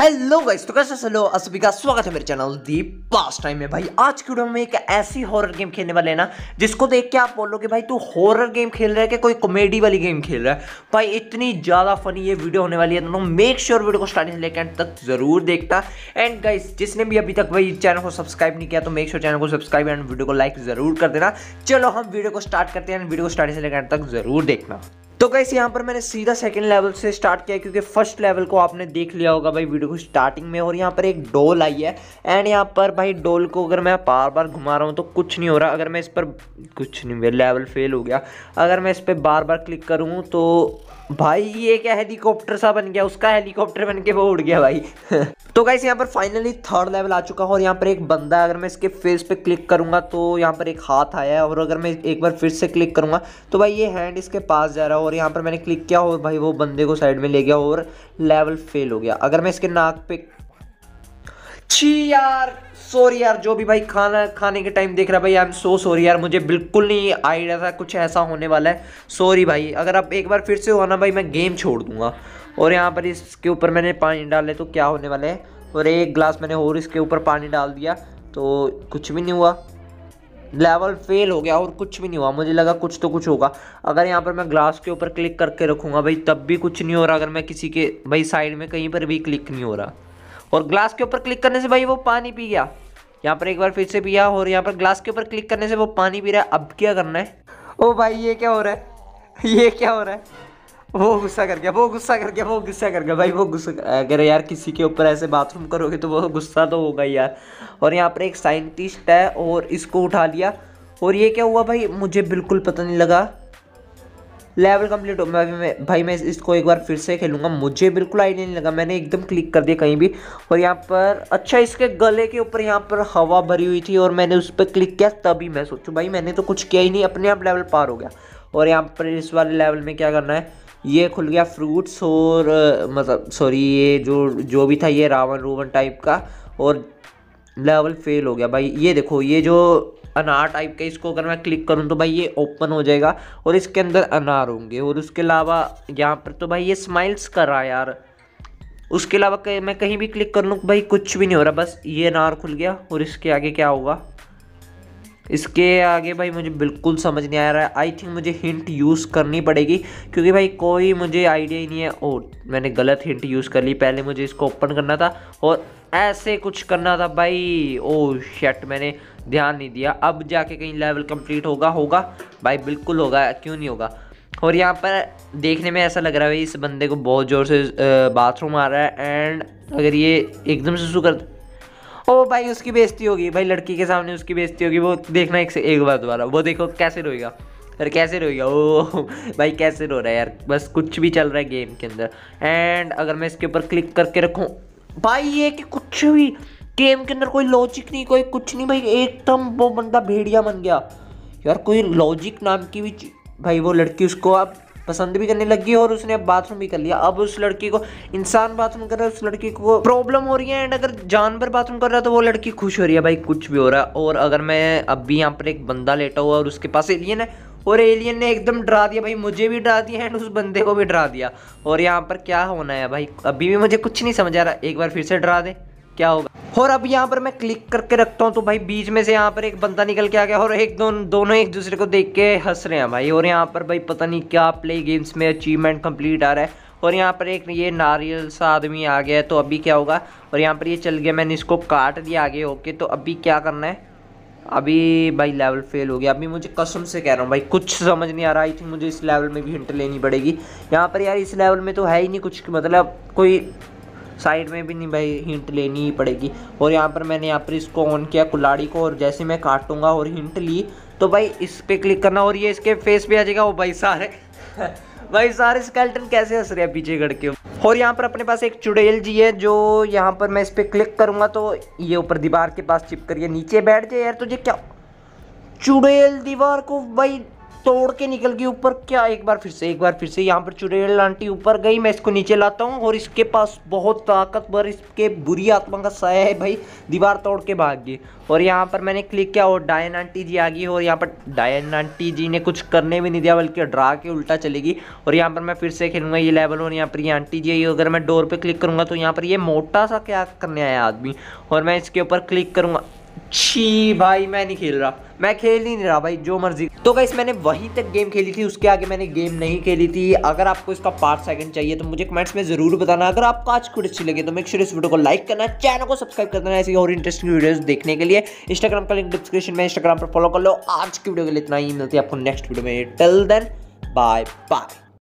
hello guys तो कैसे hello असबी का स्वागत है मेरे चैनल दी पास्ट टाइम में भाई आज की वीडियो में एक ऐसी हॉरर गेम खेलने वाले हैं ना जिसको देख के आप बोलोगे भाई तू हॉरर गेम खेल रहा है कि कोई कॉमेडी वाली गेम खेल रहा है भाई इतनी ज़्यादा फनी ये वीडियो होने वाली है दोनों मेक श्योर वीडियो को स्टार्टिंग से लेकर एंड तक जरूर देखता एंड गाइस जिसने भी अभी तक भाई चैनल को सब्सक्राइब नहीं किया तो मेक श्योर चैनल को सब्सक्राइब एंड वीडियो को लाइक जरूर कर देना चलो हम वीडियो को स्टार्ट करते हैं वीडियो को स्टार्टिंग से लेकर एंड तक जरूर देखना तो कैसे यहाँ पर मैंने सीधा सेकंड लेवल से स्टार्ट किया क्योंकि फर्स्ट लेवल को आपने देख लिया होगा भाई वीडियो को स्टार्टिंग में और यहाँ पर एक डोल आई है एंड यहाँ पर भाई डोल को अगर मैं बार बार घुमा रहा हूँ तो कुछ नहीं हो रहा अगर मैं इस पर कुछ नहीं मेरा लेवल फेल हो गया अगर मैं इस पर बार बार क्लिक करूँ तो भाई ये क्या हेलीकॉप्टर सा बन गया उसका हेलीकॉप्टर बन के वो उड़ गया भाई तो कैसे यहाँ पर फाइनली थर्ड लेवल आ चुका और यहाँ पर एक बंदा अगर मैं इसके फेस पे क्लिक करूँगा तो यहाँ पर एक हाथ आया है और अगर मैं एक बार फिर से क्लिक करूँगा तो भाई ये हैंड इसके पास जा रहा है और और यहाँ पर मैंने क्लिक किया और भाई वो बंदे को साइड में ले गया और लेवल फेल हो गया अगर मैं इसके नाक पे छी यार सॉरी यार जो भी भाई खाना खाने के टाइम देख रहा भाई आई एम सो सॉरी यार मुझे बिल्कुल नहीं आइडिया था कुछ ऐसा होने वाला है सॉरी भाई अगर आप एक बार फिर से हुआ ना भाई मैं गेम छोड़ दूंगा और यहाँ पर इसके ऊपर मैंने पानी डाले तो क्या होने वाला है और एक ग्लास मैंने और इसके ऊपर पानी डाल दिया तो कुछ भी नहीं हुआ लेवल फेल हो गया और कुछ भी नहीं हुआ मुझे लगा कुछ तो कुछ होगा अगर यहाँ पर मैं ग्लास के ऊपर क्लिक करके रखूँगा भाई तब भी कुछ नहीं हो रहा अगर मैं किसी के भाई साइड में कहीं पर भी क्लिक नहीं हो रहा और ग्लास के ऊपर क्लिक करने से भाई वो पानी पी गया यहाँ पर एक बार फिर से पिया और यहाँ पर ग्लास के ऊपर क्लिक करने से वो पानी पी रहा है अब क्या करना है ओ भाई ये क्या हो रहा है ये क्या हो रहा है वो गुस्सा कर गया वो गुस्सा कर गया वो गुस्सा कर गया भाई वो गुस्सा अगर यार किसी के ऊपर ऐसे बाथरूम करोगे तो वो गुस्सा तो होगा यार और यहाँ पर एक साइंटिस्ट है और इसको उठा लिया और ये क्या हुआ भाई मुझे बिल्कुल पता नहीं लगा लेवल कम्प्लीट हो मैं, मैं भाई मैं इसको एक बार फिर से खेलूँगा मुझे बिल्कुल आइडिया नहीं लगा मैंने एकदम क्लिक कर दिया कहीं भी और यहाँ पर अच्छा इसके गले के ऊपर यहाँ पर हवा भरी हुई थी और मैंने उस पर क्लिक किया तभी मैं सोचूँ भाई मैंने तो कुछ किया ही नहीं अपने आप लेवल पार हो गया और यहाँ पर इस वाले लेवल में क्या करना है ये खुल गया फ्रूट्स और मतलब सॉरी ये जो जो भी था ये रावण रूवन टाइप का और लेवल फेल हो गया भाई ये देखो ये जो अनार टाइप का इसको अगर मैं क्लिक करूँ तो भाई ये ओपन हो जाएगा और इसके अंदर अनार होंगे और उसके अलावा यहाँ पर तो भाई ये स्माइल्स कर रहा है यार उसके अलावा मैं कहीं भी क्लिक कर लूँ भाई कुछ भी नहीं हो रहा बस ये अनार खुल गया और इसके आगे क्या होगा इसके आगे भाई मुझे बिल्कुल समझ नहीं आ रहा है आई थिंक मुझे हिंट यूज़ करनी पड़ेगी क्योंकि भाई कोई मुझे आइडिया ही नहीं है ओ oh, मैंने गलत हिंट यूज़ कर ली पहले मुझे इसको ओपन करना था और ऐसे कुछ करना था भाई ओ oh, शट मैंने ध्यान नहीं दिया अब जाके कहीं लेवल कंप्लीट होगा होगा भाई बिल्कुल होगा क्यों नहीं होगा और यहाँ पर देखने में ऐसा लग रहा है भाई इस बंदे को बहुत ज़ोर से बाथरूम आ रहा है एंड अगर ये एकदम से शुरू कर ओ भाई उसकी बेजती होगी भाई लड़की के सामने उसकी बेजती होगी वो देखना एक से एक बार दोबारा वो देखो कैसे रोएगा अरे कैसे रोएगा ओ भाई कैसे रो रहा है यार बस कुछ भी चल रहा है गेम के अंदर एंड अगर मैं इसके ऊपर क्लिक करके रखूँ भाई ये कि कुछ भी गेम के अंदर कोई लॉजिक नहीं कोई कुछ नहीं भाई एकदम वो बंदा भेड़िया बन गया यार कोई लॉजिक नाम की भी भाई वो लड़की उसको आप पसंद भी करने लगी और उसने अब बाथरूम भी कर लिया अब उस लड़की को इंसान बाथरूम कर रहा है उस लड़की को प्रॉब्लम हो रही है एंड अगर जानवर बाथरूम कर रहा है तो वो लड़की खुश हो रही है भाई कुछ भी हो रहा है और अगर मैं अब भी यहाँ पर एक बंदा लेटा हुआ और उसके पास एलियन है और एलियन ने एकदम डरा दिया भाई मुझे भी डरा दिया एंड उस बंदे को भी डरा दिया और यहाँ पर क्या होना है भाई अभी भी मुझे कुछ नहीं समझ आ रहा एक बार फिर से डरा दे क्या होगा और अब यहाँ पर मैं क्लिक करके रखता हूँ तो भाई बीच में से यहाँ पर एक बंदा निकल के आ गया और एक दोनों दोनों एक दूसरे को देख के हंस रहे हैं भाई और यहाँ पर भाई पता नहीं क्या प्ले गेम्स में अचीवमेंट कंप्लीट आ रहा है और यहाँ पर एक ये नारियल सा आदमी आ गया है तो अभी क्या होगा और यहाँ पर ये चल गया मैंने इसको काट दिया आगे ओके तो अभी क्या करना है अभी भाई लेवल फेल हो गया अभी मुझे कसम से कह रहा हूँ भाई कुछ समझ नहीं आ रहा आई थिंक मुझे इस लेवल में भी हिंट लेनी पड़ेगी यहाँ पर यार इस लेवल में तो है ही नहीं कुछ मतलब कोई साइड में भी नहीं भाई हिंट लेनी ही पड़ेगी और यहाँ पर मैंने यहाँ पर इसको ऑन किया कुल्लाड़ी को और जैसे मैं काटूंगा और हिंट ली तो भाई इस पर क्लिक करना और ये इसके फेस पे आ जाएगा वो भाई सारे भाई सारे स्केल्टन कैसे हंस रहे हैं पीछे गढ़ के और यहाँ पर अपने पास एक चुड़ैल जी है जो यहाँ पर मैं इस पर क्लिक करूँगा तो ये ऊपर दीवार के पास चिप करिए नीचे बैठ जाए यार तुझे क्या चुड़ैल दीवार को भाई तोड़ के निकल गई ऊपर क्या एक बार फिर से एक बार फिर से यहाँ पर चुड़ैल आंटी ऊपर गई मैं इसको नीचे लाता हूँ और इसके पास बहुत ताकतवर इसके बुरी आत्मा का साया है भाई दीवार तोड़ के भाग गई और यहाँ पर मैंने क्लिक किया और डायन आंटी जी आ गई और यहाँ पर डायन आंटी जी ने कुछ करने भी नहीं दिया बल्कि ड्रा के उल्टा चलेगी और यहाँ पर मैं फिर से खेलूँगा ये लेवल और यहाँ पर ये आंटी जी आई अगर मैं डोर पर क्लिक करूँगा तो यहाँ पर ये मोटा सा क्या करने आया आदमी और मैं इसके ऊपर क्लिक करूँगा छी भाई मैं नहीं खेल रहा मैं खेल ही नहीं रहा भाई जो मर्जी तो गाइस मैंने वहीं तक गेम खेली थी उसके आगे मैंने गेम नहीं खेली थी अगर आपको इसका पार्ट सेकंड चाहिए तो मुझे कमेंट्स में ज़रूर बताना अगर आपको आज कुछ अच्छी लगे तो मेक श्योर इस वीडियो को लाइक करना चैनल को सब्सक्राइब कर देना ऐसी और इंटरेस्टिंग वीडियो देखने के लिए इंस्टाग्राम का लिंक डिस्क्रिप्शन में इंस्टाग्राम पर फॉलो कर लो आज की वीडियो के लिए इतना ही मिलती है आपको नेक्स्ट वीडियो में टिल देन बाय बाय